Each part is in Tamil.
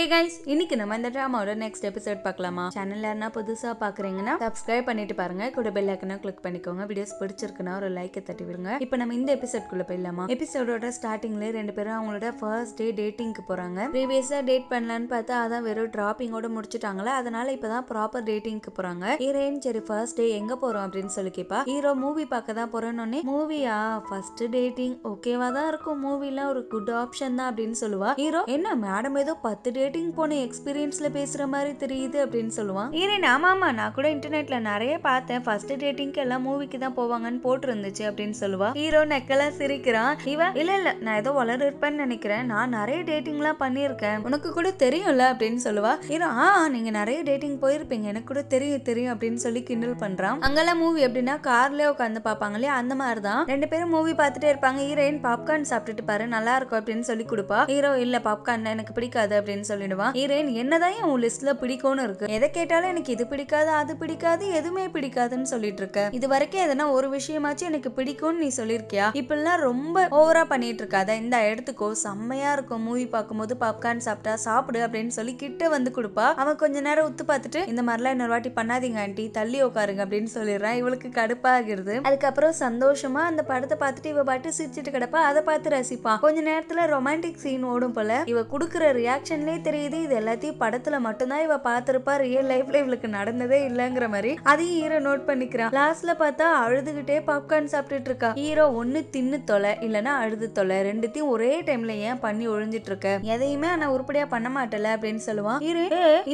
ஹே கைஸ் இன்னைக்கு நம்ம இந்த ட்ராமாவோட நெக்ஸ்ட் எபிசோட் பார்க்கலாமா சேனல் யாருன்னா புதுசா பாக்குறீங்கன்னா சப்ஸ்கிரைப் பண்ணிட்டு பாருங்க கூட பெல் ஐக்கனா கிளிக் பண்ணிக்கோங்க வீடியோஸ் பிடிச்சிருக்குன்னா ஒரு லைக்கை தட்டி விடுங்க இப்போ நம்ம இந்த குள்ள போயிடலாமா எபிசோடோட ஸ்டார்டிங்ல ரெண்டு பேரும் அவங்களோட ஃபர்ஸ்ட் டே டேட்டிங்க்கு போறாங்க ப்ரீவியஸாக டேட் பண்ணலான்னு பார்த்தா அதான் வெறும் ட்ராப்பிங்கோட முடிச்சுட்டாங்களா அதனால இப்பதான் ப்ராப்பர் டேட்டிங்க்கு போறாங்க ஹீரோயின் சரி ஃபர்ஸ்ட் டே எங்க போறோம் அப்படின்னு சொல்லி கேப்பா ஹீரோ மூவி பார்க்க தான் போறோன்னு மூவியா ஃபர்ஸ்ட் டேட்டிங் ஓகேவா தான் இருக்கும் மூவிலாம் ஒரு குட் ஆப்ஷன் தான் அப்படின்னு சொல்லுவா ஹீரோ என்ன மேடம் ஏதோ பத்து டே டேட்டிங் போன எக்ஸ்பீரியன்ஸ்ல பேசுற மாதிரி தெரியுது அப்படின்னு சொல்லுவான் ஈரன் ஆமா நான் கூட இன்டர்நெட்ல நிறைய பார்த்தேன் ஃபர்ஸ்ட் டேட்டிங்க்கு எல்லாம் மூவிக்கு தான் போவாங்கன்னு போட்டிருந்துச்சு அப்படின்னு சொல்லுவா ஹீரோ நெக்கெல்லாம் சிரிக்கிறான் இவன் இல்ல இல்ல நான் ஏதோ வளர இருப்பேன்னு நினைக்கிறேன் நான் நிறைய டேட்டிங் எல்லாம் பண்ணிருக்கேன் உனக்கு கூட தெரியும்ல அப்படின்னு சொல்லுவா ஹீரோ ஆ நீங்க நிறைய டேட்டிங் போயிருப்பீங்க எனக்கு கூட தெரியும் தெரியும் அப்படின்னு சொல்லி கிண்டல் பண்றான் அங்கெல்லாம் மூவி எப்படின்னா கார்லயே உட்காந்து பாப்பாங்க இல்லையா அந்த மாதிரி தான் ரெண்டு பேரும் மூவி பார்த்துட்டே இருப்பாங்க ஹீரோயின் பாப்கார்ன் சாப்பிட்டுட்டு பாரு நல்லா இருக்கும் அப்படின்னு சொல்லி கொடுப்பா ஹீரோ இல்ல பாப்கார்ன் எனக்கு பிடிக்காது அப்படின்னு சொல்லி சொல்லிடுவான் ஹீரோயின் என்னதான் உன் லிஸ்ட்ல பிடிக்கும்னு இருக்கு எதை கேட்டாலும் எனக்கு இது பிடிக்காது அது பிடிக்காது எதுவுமே பிடிக்காதுன்னு சொல்லிட்டு இருக்க இது வரைக்கும் எதனா ஒரு விஷயமாச்சும் எனக்கு பிடிக்கும்னு நீ சொல்லியிருக்கியா இப்பெல்லாம் ரொம்ப ஓவரா பண்ணிட்டு இருக்காத இந்த இடத்துக்கோ செம்மையா இருக்கும் மூவி பார்க்கும்போது பாப்கார்ன் சாப்பிட்டா சாப்பிடு அப்படின்னு சொல்லி கிட்ட வந்து கொடுப்பா அவன் கொஞ்ச நேரம் உத்து பார்த்துட்டு இந்த மாதிரிலாம் இன்னொரு வாட்டி பண்ணாதீங்க ஆண்டி தள்ளி உட்காருங்க அப்படின்னு சொல்லிடுறான் இவளுக்கு கடுப்பாகிறது அதுக்கப்புறம் சந்தோஷமா அந்த படத்தை பார்த்துட்டு இவ பாட்டு சிரிச்சிட்டு கிடப்பா அதை பார்த்து ரசிப்பான் கொஞ்ச நேரத்துல ரொமான்டிக் சீன் ஓடும் போல இவ கொடுக்குற ரியாக்ஷன்லேயே தெரியுது இது எல்லாத்தையும் படத்துல மட்டும்தான் இவ பாத்திருப்பா ரியல் லைஃப்ல இவளுக்கு நடந்ததே இல்லங்கிற மாதிரி அதையும் ஹீரோ நோட் பண்ணிக்கிறான் லாஸ்ட்ல பார்த்தா அழுதுகிட்டே பாப்கார்ன் சாப்பிட்டுட்டு இருக்கா ஹீரோ ஒன்னு தின்னு தொலை இல்லன்னா அழுது தொலை ரெண்டுத்தையும் ஒரே டைம்ல ஏன் பண்ணி ஒழிஞ்சிட்டு இருக்க எதையுமே ஆனா உருப்படியா பண்ண மாட்டல அப்படின்னு சொல்லுவான் ஹீரோ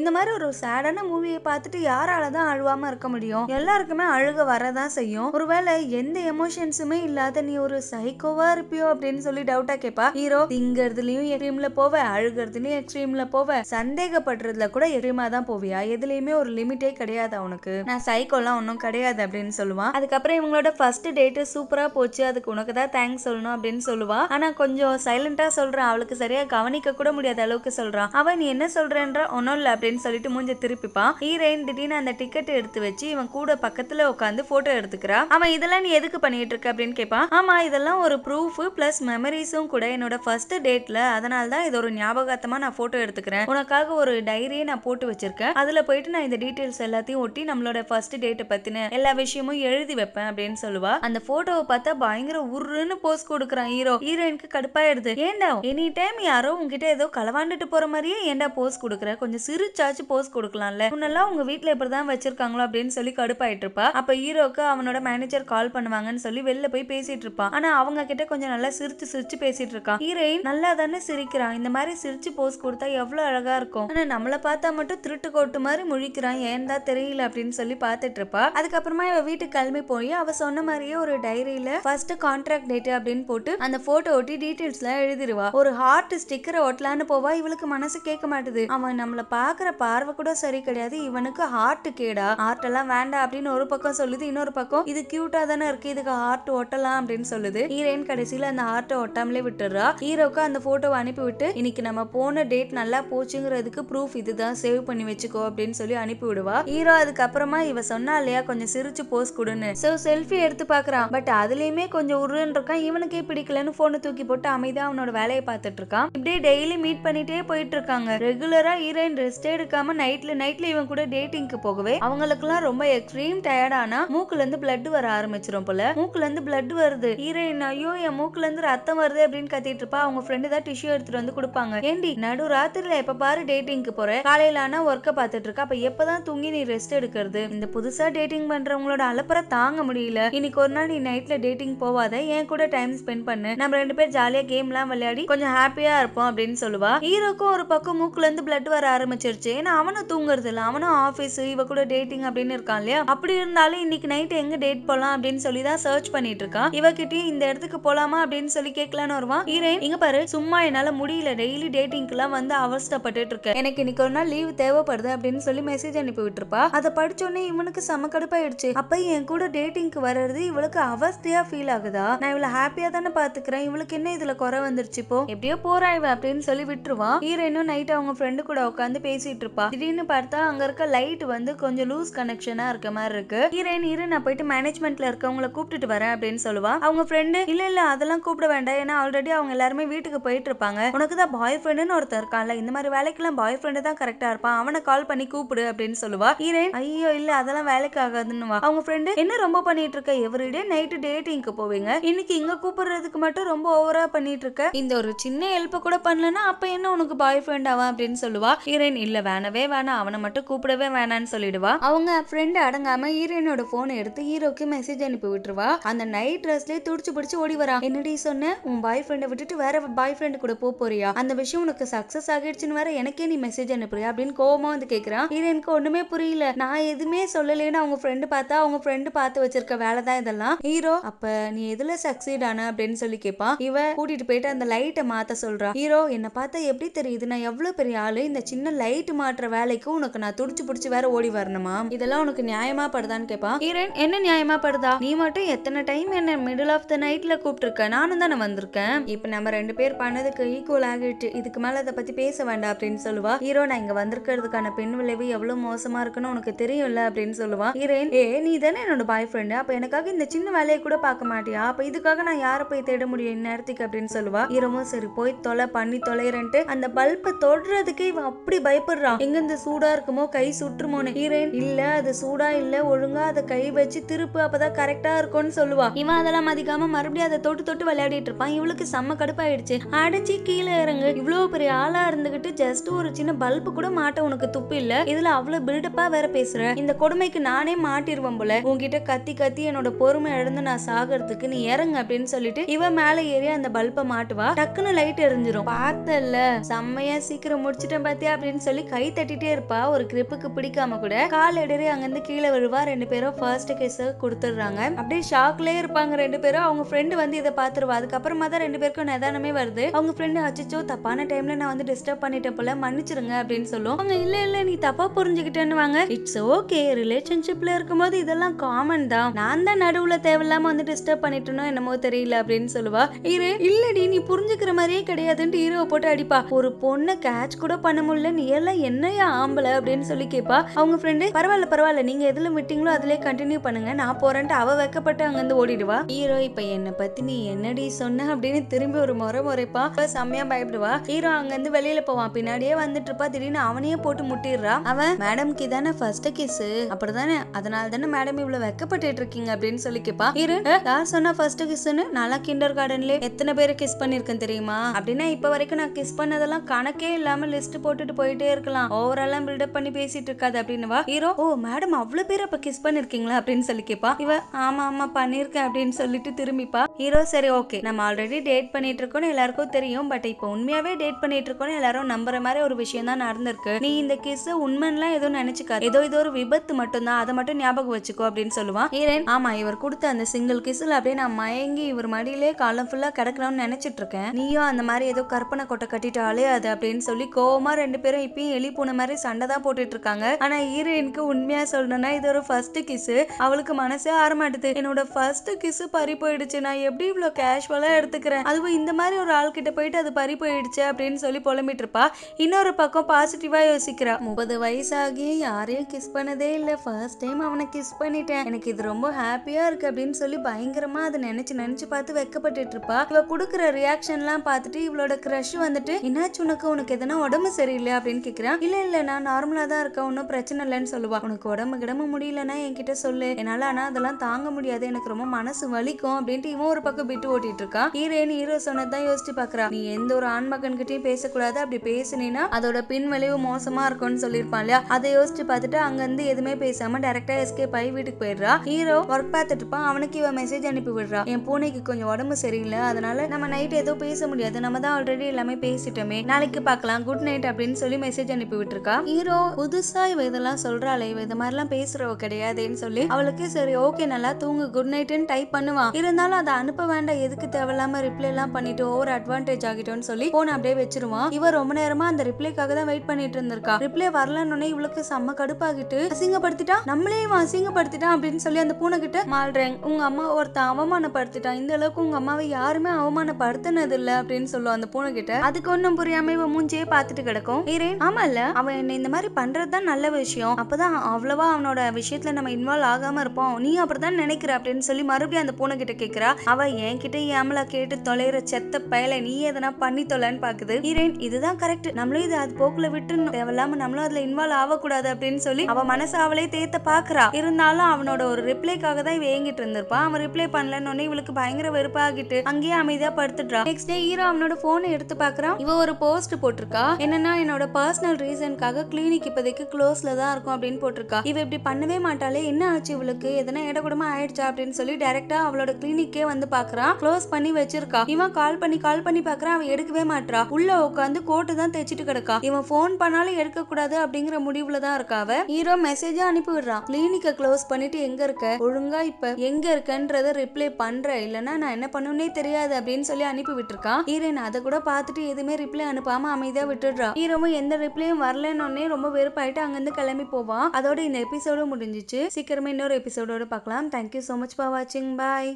இந்த மாதிரி ஒரு சேடான மூவியை பார்த்துட்டு யாராலதான் அழுவாம இருக்க முடியும் எல்லாருக்குமே அழுக வரதான் செய்யும் ஒருவேளை எந்த எமோஷன்ஸுமே இல்லாத நீ ஒரு சைக்கோவா இருப்பியோ அப்படின்னு சொல்லி டவுட்டா கேப்பா ஹீரோ திங்கறதுலயும் எக்ஸ்ட்ரீம்ல போவ அழுகிறதுலயும் எக்ஸ்ட்ரீம்ல டைரக்ஷன்ல போவ சந்தேகப்படுறதுல கூட எரிமா தான் போவியா எதுலயுமே ஒரு லிமிட்டே கிடையாது அவனுக்கு நான் சைக்கோலாம் ஒன்றும் கிடையாது அப்படின்னு சொல்லுவான் அதுக்கப்புறம் இவங்களோட ஃபர்ஸ்ட் டேட்டு சூப்பரா போச்சு அதுக்கு உனக்கு தான் தேங்க்ஸ் சொல்லணும் அப்படின்னு சொல்லுவா ஆனா கொஞ்சம் சைலண்டா சொல்றான் அவளுக்கு சரியா கவனிக்க கூட முடியாத அளவுக்கு சொல்றான் அவன் நீ என்ன சொல்றேன்ற ஒன்னும் இல்லை அப்படின்னு சொல்லிட்டு மூஞ்ச திருப்பிப்பான் ஹீரோயின் திடீர்னு அந்த டிக்கெட் எடுத்து வச்சு இவன் கூட பக்கத்துல உட்காந்து போட்டோ எடுத்துக்கிறா அவன் இதெல்லாம் நீ எதுக்கு பண்ணிட்டு இருக்க அப்படின்னு கேட்பான் ஆமா இதெல்லாம் ஒரு ப்ரூஃப் பிளஸ் மெமரிஸும் கூட என்னோட ஃபர்ஸ்ட் டேட்ல அதனால தான் இது ஒரு ஞாபகத்தமா நான் போட்டோ எடுத்து எடுத்துக்கிறேன் உனக்காக ஒரு டைரியை நான் போட்டு வச்சிருக்கேன் அதுல போயிட்டு நான் இந்த டீட்டெயில்ஸ் எல்லாத்தையும் ஒட்டி நம்மளோட ஃபர்ஸ்ட் டேட்டை பற்றின எல்லா விஷயமும் எழுதி வைப்பேன் அப்படின்னு சொல்லுவா அந்த போட்டோவை பார்த்தா பயங்கர உருன்னு போஸ்ட் கொடுக்குறான் ஹீரோ ஹீரோயினுக்கு கடுப்பாயிடுது ஏண்டா எனி டைம் யாரோ உங்ககிட்ட ஏதோ களவாண்டுட்டு போற மாதிரியே ஏண்டா போஸ்ட் கொடுக்குற கொஞ்சம் சிரிச்சாச்சு போஸ்ட் கொடுக்கலாம்ல முன்னெல்லாம் உங்க வீட்டில் இப்படிதான் வச்சிருக்காங்களோ அப்படின்னு சொல்லி கடுப்பாயிட்டு இருப்பா அப்போ ஹீரோக்கு அவனோட மேனேஜர் கால் பண்ணுவாங்கன்னு சொல்லி வெளில போய் பேசிட்டு இருப்பான் ஆனா அவங்க கிட்ட கொஞ்சம் நல்லா சிரிச்சு சிரிச்சு பேசிட்டு இருக்கான் ஹீரோயின் நல்லா தானே சிரிக்கிறான் இந்த மாதிரி சிரிச்சு போஸ்ட் கொடுத்தா எவ்வளோ அழகாக இருக்கும் ஆனால் நம்மளை பார்த்தா மட்டும் திருட்டு கோட்டு மாதிரி முழிக்கிறான் ஏன் தான் தெரியல அப்படின்னு சொல்லி பார்த்துட்டு இருப்பா அதுக்கப்புறமா இவ வீட்டுக்கு கிளம்பி போய் அவ சொன்ன மாதிரியே ஒரு டைரியில ஃபர்ஸ்ட் கான்ட்ராக்ட் டேட் அப்படின்னு போட்டு அந்த போட்டோ ஒட்டி டீட்டெயில்ஸ் எல்லாம் எழுதிருவா ஒரு ஹார்ட் ஸ்டிக்கரை ஒட்டலான்னு போவா இவளுக்கு மனசு கேட்க மாட்டுது அவன் நம்மள பாக்குற பார்வை கூட சரி கிடையாது இவனுக்கு ஹார்ட் கேடா ஹார்ட் எல்லாம் வேண்டாம் அப்படின்னு ஒரு பக்கம் சொல்லுது இன்னொரு பக்கம் இது கியூட்டா தானே இருக்கு இதுக்கு ஹார்ட் ஒட்டலாம் அப்படின்னு சொல்லுது ஹீரோயின் கடைசியில அந்த ஹார்ட்டை ஒட்டாமலே விட்டுறா ஹீரோக்கு அந்த போட்டோவை அனுப்பி விட்டு இன்னைக்கு நம்ம போன டேட் நல்லா போச்சுங்கிறதுக்கு ப்ரூஃப் இதுதான் சேவ் பண்ணி வச்சுக்கோ அப்படின்னு சொல்லி அனுப்பி விடுவா ஹீரோ அதுக்கப்புறமா இவ சொன்னா இல்லையா கொஞ்சம் சிரிச்சு போஸ் கொடுன்னு ஸோ செல்ஃபி எடுத்து பாக்குறான் பட் அதுலயுமே கொஞ்சம் உருன்னு இருக்கான் இவனுக்கே பிடிக்கலன்னு போன தூக்கி போட்டு அமைதியா அவனோட வேலையை பார்த்துட்டு இருக்கான் இப்படியே டெய்லி மீட் பண்ணிட்டே போயிட்டு இருக்காங்க ரெகுலரா ஹீரோயின் ரெஸ்ட் எடுக்காம நைட்ல நைட்ல இவன் கூட டேட்டிங்க்கு போகவே அவங்களுக்குலாம் ரொம்ப எக்ஸ்ட்ரீம் டயர்டானா மூக்குல இருந்து பிளட் வர ஆரம்பிச்சிரும் போல மூக்குல இருந்து பிளட் வருது ஹீரோயின் ஐயோ என் மூக்குல இருந்து ரத்தம் வருது அப்படின்னு கத்திட்டு இருப்பா அவங்க ஃப்ரெண்டு தான் டிஷ்யூ எடுத்துட்டு வந்து கொடுப்பாங்க ஏண்டி நடு ராத்திரில எப்ப பாரு டேட்டிங்க்கு போற காலையில ஆனா ஒர்க்கை பார்த்துட்டு இருக்க அப்ப எப்பதான் தூங்கி நீ ரெஸ்ட் எடுக்கிறது இந்த புதுசா டேட்டிங் பண்றவங்களோட அலப்பறை தாங்க முடியல இன்னைக்கு ஒரு நாள் நீ நைட்ல டேட்டிங் போவாத என் கூட டைம் ஸ்பெண்ட் பண்ணு நம்ம ரெண்டு பேர் ஜாலியா கேம் எல்லாம் விளையாடி கொஞ்சம் ஹாப்பியா இருப்போம் அப்படின்னு சொல்லுவா ஹீரோக்கும் ஒரு பக்கம் மூக்குல இருந்து பிளட் வர ஆரம்பிச்சிருச்சு ஏன்னா அவனும் தூங்குறது இல்ல அவனும் ஆபீஸ் இவ கூட டேட்டிங் அப்படின்னு இருக்கான் இல்லையா அப்படி இருந்தாலும் இன்னைக்கு நைட் எங்க டேட் போலாம் அப்படின்னு சொல்லி தான் சர்ச் பண்ணிட்டு இருக்கான் இவகிட்டயும் இந்த இடத்துக்கு போலாமா அப்படின்னு சொல்லி கேட்கலான்னு வருவான் ஹீரோயின் இங்க பாரு சும்மா என்னால முடியல டெய்லி டேட்டிங்க்கு எல்லாம் வந்து அவஸ்தப்பட்டு இருக்கேன் எனக்கு இன்னைக்கு ஒரு நாள் லீவ் தேவைப்படுது அப்படின்னு சொல்லி மெசேஜ் அனுப்பி விட்டுருப்பா அதை படிச்சோடனே இவனுக்கு செம கடுப்பாயிடுச்சு அப்ப என் கூட டேட்டிங்க்கு வர்றது இவளுக்கு அவஸ்தையா ஃபீல் ஆகுதா நான் இவளை ஹாப்பியா தானே பாத்துக்கிறேன் இவளுக்கு என்ன இதுல குறை வந்துருச்சு இப்போ எப்படியோ போராய்வு அப்படின்னு சொல்லி விட்டுருவான் ஹீரோயினும் நைட் அவங்க ஃப்ரெண்டு கூட உட்காந்து பேசிட்டு இருப்பா திடீர்னு பார்த்தா அங்க இருக்க லைட் வந்து கொஞ்சம் லூஸ் கனெக்ஷனா இருக்க மாதிரி இருக்கு ஹீரோயின் இரு நான் போயிட்டு மேனேஜ்மெண்ட்ல இருக்கவங்கள கூப்பிட்டுட்டு வரேன் அப்படின்னு சொல்லுவா அவங்க ஃப்ரெண்டு இல்ல இல்ல அதெல்லாம் கூப்பிட வேண்டாம் ஏன்னா ஆல்ரெடி அவங்க எல்லாருமே வீட்டுக்கு போயிட்டு இருப்பாங்க உனக்கு தான் பாய் ஃப்ரெண்டுன்னு ஒருத்தர் இருக்கான்ல இருப்பான்ல இந்த மாதிரி வேலைக்கெல்லாம் பாய் ஃப்ரெண்டு தான் கரெக்டா இருப்பான் அவனை கால் பண்ணி கூப்பிடு அப்படின்னு சொல்லுவா ஹீரோயின் ஐயோ இல்ல அதெல்லாம் வேலைக்கு ஆகாதுன்னு அவங்க ஃப்ரெண்டு என்ன ரொம்ப பண்ணிட்டு இருக்க எவ்ரிடே நைட்டு டேட்டிங்க்கு போவீங்க இன்னைக்கு இங்க கூப்பிடுறதுக்கு மட்டும் ரொம்ப ஓவரா பண்ணிட்டு இருக்க இந்த ஒரு சின்ன ஹெல்ப் கூட பண்ணலன்னா அப்ப என்ன உனக்கு பாய் ஃப்ரெண்ட் ஆவா அப்படின்னு சொல்லுவா ஹீரோயின் இல்ல வேணவே வேணாம் அவனை மட்டும் கூப்பிடவே வேணான்னு சொல்லிடுவா அவங்க ஃப்ரெண்டு அடங்காம ஹீரோயினோட போனை எடுத்து ஹீரோக்கு மெசேஜ் அனுப்பி விட்டுருவா அந்த நைட் ட்ரெஸ்லயே துடிச்சு பிடிச்சு ஓடி வரா என்னடி சொன்ன உன் பாய் ஃப்ரெண்டை விட்டுட்டு வேற பாய் ஃப்ரெண்டு கூட போறியா அந்த விஷயம் உனக்கு சக்சஸ் ஆகி ஆகிடுச்சுன்னு வேற எனக்கே நீ மெசேஜ் அனுப்புறியா அப்படின்னு கோவமா வந்து கேட்குறான் இது எனக்கு ஒண்ணுமே புரியல நான் எதுவுமே சொல்லலைன்னு அவங்க ஃப்ரெண்டு பார்த்தா அவங்க ஃப்ரெண்டு பார்த்து வச்சிருக்க வேலை தான் இதெல்லாம் ஹீரோ அப்ப நீ எதுல சக்சீட் ஆன அப்படின்னு சொல்லி கேட்பான் இவ கூட்டிட்டு போயிட்டு அந்த லைட்டை மாத்த சொல்றான் ஹீரோ என்ன பார்த்தா எப்படி தெரியுது நான் எவ்வளவு பெரிய ஆளு இந்த சின்ன லைட் மாற்ற வேலைக்கு உனக்கு நான் துடிச்சு புடிச்சு வேற ஓடி வரணுமா இதெல்லாம் உனக்கு நியாயமா படுதான்னு கேட்பான் ஹீரன் என்ன நியாயமா படுதா நீ மட்டும் எத்தனை டைம் என்ன மிடில் ஆஃப் த நைட்ல கூப்பிட்டு இருக்க நானும் தானே வந்திருக்கேன் இப்ப நம்ம ரெண்டு பேர் பண்ணதுக்கு ஈக்குவல் ஆகிட்டு இதுக்கு மேல அதை பத்தி பேச பேச வேண்டாம் அப்படின்னு சொல்லுவா ஹீரோ நான் இங்க வந்திருக்கிறதுக்கான பின் விளைவு எவ்வளவு மோசமா இருக்குன்னு உனக்கு தெரியும்ல அப்படின்னு சொல்லுவா ஹீரோயின் ஏ நீ தானே என்னோட பாய் ஃப்ரெண்டு அப்ப எனக்காக இந்த சின்ன வேலையை கூட பார்க்க மாட்டியா அப்ப இதுக்காக நான் யாரை போய் தேட முடியும் இந்நேரத்துக்கு அப்படின்னு சொல்லுவா ஹீரோவும் சரி போய் தொலை பண்ணி தொலைறன்ட்டு அந்த பல்பை தொடுறதுக்கே இவன் அப்படி பயப்படுறான் எங்க இந்த சூடா இருக்குமோ கை சுற்றுமோன்னு ஹீரோயின் இல்ல அது சூடா இல்ல ஒழுங்கா அதை கை வச்சு திருப்பு அப்பதான் கரெக்டா இருக்கும்னு சொல்லுவா இவன் அதெல்லாம் மதிக்காம மறுபடியும் அதை தொட்டு தொட்டு விளையாடிட்டு இருப்பான் இவளுக்கு செம்ம கடுப்பாயிடுச்சு அடைச்சு கீழே இறங்கு இவ்வளவு பெரிய ஆளா இருந்த இருந்துகிட்டு ஜஸ்ட் ஒரு சின்ன பல்பு கூட மாட்ட உனக்கு துப்பு இல்ல இதுல அவ்வளவு பில்டப்பா வேற பேசுற இந்த கொடுமைக்கு நானே மாட்டிடுவேன் போல உன்கிட்ட கத்தி கத்தி என்னோட பொறுமை இழந்து நான் சாகிறதுக்கு நீ இறங்க அப்படின்னு சொல்லிட்டு இவ மேல ஏறி அந்த பல்பை மாட்டுவா டக்குன்னு லைட் எரிஞ்சிரும் பார்த்தல செம்மையா சீக்கிரம் முடிச்சிட்டேன் பாத்தியா அப்படின்னு சொல்லி கை தட்டிட்டே இருப்பா ஒரு கிரிப்புக்கு பிடிக்காம கூட கால் எடறி அங்கிருந்து கீழே விழுவா ரெண்டு பேரும் ஃபர்ஸ்ட் கேஸ் கொடுத்துடுறாங்க அப்படியே ஷாக்லயே இருப்பாங்க ரெண்டு பேரும் அவங்க ஃப்ரெண்டு வந்து இதை பாத்துருவா அதுக்கப்புறமா தான் ரெண்டு பேருக்கும் நிதானமே வருது அவங்க ஃப்ரெண்டு அச்சோ தப்பான டைம்ல நான் வந்து டிஸ்டர்ப் டிஸ்டர்ப் பண்ணிட்ட போல மன்னிச்சிருங்க அப்படின்னு சொல்லும் அவங்க இல்ல இல்ல நீ தப்பா புரிஞ்சுக்கிட்டேன்னு வாங்க இட்ஸ் ஓகே ரிலேஷன்ஷிப்ல இருக்கும்போது இதெல்லாம் காமன் தான் நான் தான் நடுவுல தேவையில்லாம வந்து டிஸ்டர்ப் பண்ணிட்டனோ என்னமோ தெரியல அப்படின்னு சொல்லுவா இரு இல்லடி நீ புரிஞ்சுக்கிற மாதிரியே கிடையாதுன்ட்டு ஹீரோ போட்டு அடிப்பா ஒரு பொண்ணை கேட்ச் கூட பண்ண முடியல நீ எல்லாம் என்னையா ஆம்பளை அப்படின்னு சொல்லி கேட்பா அவங்க ஃப்ரெண்டு பரவாயில்ல பரவாயில்ல நீங்க எதுல விட்டீங்களோ அதுலயே கண்டினியூ பண்ணுங்க நான் போறேன்ட்டு அவ வெக்கப்பட்டு அங்க இருந்து ஓடிடுவா ஹீரோ இப்ப என்னை பத்தி நீ என்னடி சொன்ன அப்படின்னு திரும்பி ஒரு முறை முறைப்பா செம்மையா பயப்படுவா ஹீரோ அங்க இருந்து வெளியே வெளியில போவான் பின்னாடியே வந்துட்டு இருப்பா திடீர்னு அவனையே போட்டு முட்டிடுறா அவன் மேடம்க்கு இதானே ஃபர்ஸ்ட் கிஸ் அப்படிதானே அதனால தானே மேடம் இவ்வளவு வெக்கப்பட்டு இருக்கீங்க அப்படின்னு சொல்லி கேப்பா இரு யார் சொன்னா ஃபர்ஸ்ட் கிஸ்ன்னு நல்லா கிண்டர் கார்டன்ல எத்தனை பேரை கிஸ் பண்ணிருக்கேன் தெரியுமா அப்படின்னா இப்ப வரைக்கும் நான் கிஸ் பண்ணதெல்லாம் கணக்கே இல்லாம லிஸ்ட் போட்டுட்டு போயிட்டே இருக்கலாம் ஓவராலாம் பில்டப் பண்ணி பேசிட்டு இருக்காது அப்படின்னு வா ஹீரோ ஓ மேடம் அவ்வளவு பேர் அப்ப கிஸ் பண்ணிருக்கீங்களா அப்படின்னு சொல்லி கேப்பா இவ ஆமா ஆமா பண்ணிருக்கேன் அப்படின்னு சொல்லிட்டு திரும்பிப்பா ஹீரோ சரி ஓகே நம்ம ஆல்ரெடி டேட் பண்ணிட்டு இருக்கோம் எல்லாருக்கும் தெரியும் பட் இப்போ உண்மையாவே டேட் பண்ணிட்டு இருக்கோம் எல்லாரும் நம்புற மாதிரி ஒரு விஷயம் தான் நடந்திருக்கு நீ இந்த கிஸ் உண்மைலாம் எதுவும் நினைச்சுக்கா ஏதோ இது ஒரு விபத்து மட்டும் தான் அதை மட்டும் ஞாபகம் வச்சுக்கோ அப்படின்னு சொல்லுவான் ஹீரன் ஆமா இவர் கொடுத்த அந்த சிங்கிள் கிஸ்ல அப்படியே நான் மயங்கி இவர் மடியிலே காலம் ஃபுல்லா கிடக்கணும்னு நினைச்சிட்டு இருக்கேன் நீயும் அந்த மாதிரி ஏதோ கற்பனை கொட்டை கட்டிட்டாலே அது அப்படின்னு சொல்லி கோவமா ரெண்டு பேரும் இப்பயும் எலி போன மாதிரி சண்டை தான் போட்டுட்டு இருக்காங்க ஆனா ஹீரோயினுக்கு உண்மையா சொல்லணும்னா இது ஒரு ஃபர்ஸ்ட் கிஸ் அவளுக்கு மனசே ஆரமாட்டுது என்னோட ஃபர்ஸ்ட் கிஸ் பறி போயிடுச்சு நான் எப்படி இவ்வளவு கேஷுவலா எடுத்துக்கிறேன் அதுவும் இந்த மாதிரி ஒரு ஆள்கிட்ட போயிட்டு அது பறி போயிடுச்சு அப்படின்னு சொல்லி புலம்பி கிளம்பிட்டு இருப்பா இன்னொரு பக்கம் பாசிட்டிவா யோசிக்கிறா முப்பது வயசாகி யாரையும் கிஸ் பண்ணதே இல்லை ஃபர்ஸ்ட் டைம் அவனை கிஸ் பண்ணிட்டேன் எனக்கு இது ரொம்ப ஹாப்பியாக இருக்கு அப்படின்னு சொல்லி பயங்கரமாக அதை நினச்சி நினச்சி பார்த்து வெக்கப்பட்டுட்டு இருப்பா இவ கொடுக்குற ரியாக்ஷன்லாம் பார்த்துட்டு இவளோட க்ரஷ் வந்துட்டு என்னாச்சு உனக்கு உனக்கு எதனா உடம்பு சரியில்லை அப்படின்னு கேட்குறான் இல்லை இல்லை நான் நார்மலாக தான் இருக்கேன் ஒன்றும் பிரச்சனை இல்லைன்னு சொல்லுவா உனக்கு உடம்பு கிடம்பு முடியலன்னா என்கிட்ட சொல்லு என்னால் ஆனால் அதெல்லாம் தாங்க முடியாது எனக்கு ரொம்ப மனசு வலிக்கும் அப்படின்ட்டு இவன் ஒரு பக்கம் விட்டு ஓட்டிட்டு இருக்கான் ஹீரோயின் ஹீரோ சொன்னதான் யோசிச்சு பார்க்குறா நீ எந்த ஒரு ஆண் மகன்கிட்டையும் பேசக்கூடாது அப்படி பேசினேன்னா அதோட பின் விளைவு மோசமா இருக்கும்னு சொல்லியிருப்பான் இல்லையா அதை யோசிச்சு பார்த்துட்டு அங்கேருந்து எதுவுமே பேசாம டேரக்டா எஸ்கேப் ஆகி வீட்டுக்கு போயிடுறா ஹீரோ ஒர்க் பார்த்துட்டு இருப்பான் அவனுக்கு இவன் மெசேஜ் அனுப்பி விடுறா என் பூனைக்கு கொஞ்சம் உடம்பு சரியில்லை அதனால நம்ம நைட் எதுவும் பேச முடியாது நம்ம தான் ஆல்ரெடி எல்லாமே பேசிட்டோமே நாளைக்கு பார்க்கலாம் குட் நைட் அப்படின்னு சொல்லி மெசேஜ் அனுப்பி விட்டுருக்கா ஹீரோ புதுசா இவ இதெல்லாம் சொல்றாளே இவ இது மாதிரிலாம் பேசுறவ கிடையாதுன்னு சொல்லி அவளுக்கு சரி ஓகே நல்லா தூங்கு குட் நைட்னு டைப் பண்ணுவான் இருந்தாலும் அதை அனுப்ப வேண்டாம் எதுக்கு தேவையில்லாம ரிப்ளை எல்லாம் பண்ணிட்டு ஓவர் அட்வான்டேஜ் ஆகிட்டோம்னு சொல்லி போன் அப்படியே வச்சிருவான் இவ ரொம்ப நேரமா அந்த ரிப்ளைக்காக தான் வெயிட் பண்ணிட்டு இருந்திருக்கா ரிப்ளை வரலன்னு இவளுக்கு செம்ம கடுப்பாகிட்டு அசிங்கப்படுத்திட்டா நம்மளே இவன் அசிங்கப்படுத்திட்டா அப்படின்னு சொல்லி அந்த பூனை கிட்ட மால்றேன் உங்க அம்மா ஒருத்தன் அவமானப்படுத்திட்டான் இந்த அளவுக்கு உங்க அம்மாவை யாருமே அவமானப்படுத்தினது இல்ல அப்படின்னு சொல்லுவோம் அந்த பூனை கிட்ட அதுக்கு ஒன்னும் புரியாம இவன் மூஞ்சியே பார்த்துட்டு கிடக்கும் ஈரேன் ஆமா இல்ல அவன் என்ன இந்த மாதிரி பண்றது தான் நல்ல விஷயம் அப்பதான் அவ்வளவா அவனோட விஷயத்துல நம்ம இன்வால்வ் ஆகாம இருப்போம் நீ அப்படிதான் நினைக்கிற அப்படின்னு சொல்லி மறுபடியும் அந்த பூனை கிட்ட கேக்குறா அவ என்கிட்ட ஏமலா கேட்டு தொலைற செத்த பயல நீ எதனா பண்ணி தொலைன்னு பாக்குது ஈரேன் இது அதுதான் கரெக்ட் நம்மளும் இது அது போக்குல விட்டுணும் தேவையில்லாம நம்மளும் அதுல இன்வால்வ் ஆகக்கூடாது அப்படின்னு சொல்லி அவன் மனசு அவளே தேத்த பாக்குறா இருந்தாலும் அவனோட ஒரு ரிப்ளைக்காக தான் இவ ஏங்கிட்டு இருந்திருப்பான் அவன் ரிப்ளை பண்ணலன்னு இவளுக்கு பயங்கர வெறுப்பாகிட்டு அங்கேயே அமைதியா படுத்துட்டான் நெக்ஸ்ட் டே ஹீரோ அவனோட போனை எடுத்து பாக்குறான் இவ ஒரு போஸ்ட் போட்டிருக்கா என்னன்னா என்னோட பர்சனல் ரீசனுக்காக கிளினிக் இப்போதைக்கு க்ளோஸ்ல தான் இருக்கும் அப்படின்னு போட்டிருக்கா இவ இப்படி பண்ணவே மாட்டாளே என்ன ஆச்சு இவளுக்கு எதனா இடகுடமா ஆயிடுச்சா அப்படின்னு சொல்லி டைரக்டா அவளோட கிளினிக்கே வந்து பாக்குறான் க்ளோஸ் பண்ணி வச்சிருக்கா இவன் கால் பண்ணி கால் பண்ணி பாக்குறான் அவன் எடுக்கவே மாட்டா உள்ள உட்காந்து போட்டு தான் தைச்சிட்டு கிடக்கா இவன் ஃபோன் பண்ணாலும் எடுக்கக்கூடாது அப்படிங்கிற முடிவுல தான் இருக்காவ ஹீரோ மெசேஜ் அனுப்பி விடுறான் கிளினிக்க க்ளோஸ் பண்ணிட்டு எங்க இருக்க ஒழுங்கா இப்ப எங்க இருக்கன்றத ரிப்ளை பண்ற இல்லனா நான் என்ன பண்ணுனே தெரியாது அப்படின்னு சொல்லி அனுப்பி விட்டுருக்கான் ஹீரோயின் அதை கூட பார்த்துட்டு எதுவுமே ரிப்ளை அனுப்பாம அமைதியா விட்டுடுறான் ஹீரோவும் எந்த ரிப்ளையும் வரலன்னு ரொம்ப வெறுப்பாயிட்டு அங்கிருந்து கிளம்பி போவான் அதோட இந்த எபிசோடும் முடிஞ்சிச்சு சீக்கிரமா இன்னொரு எபிசோடோட பார்க்கலாம் தேங்க்யூ ஸோ மச் ஃபார் வாட்சிங் பாய்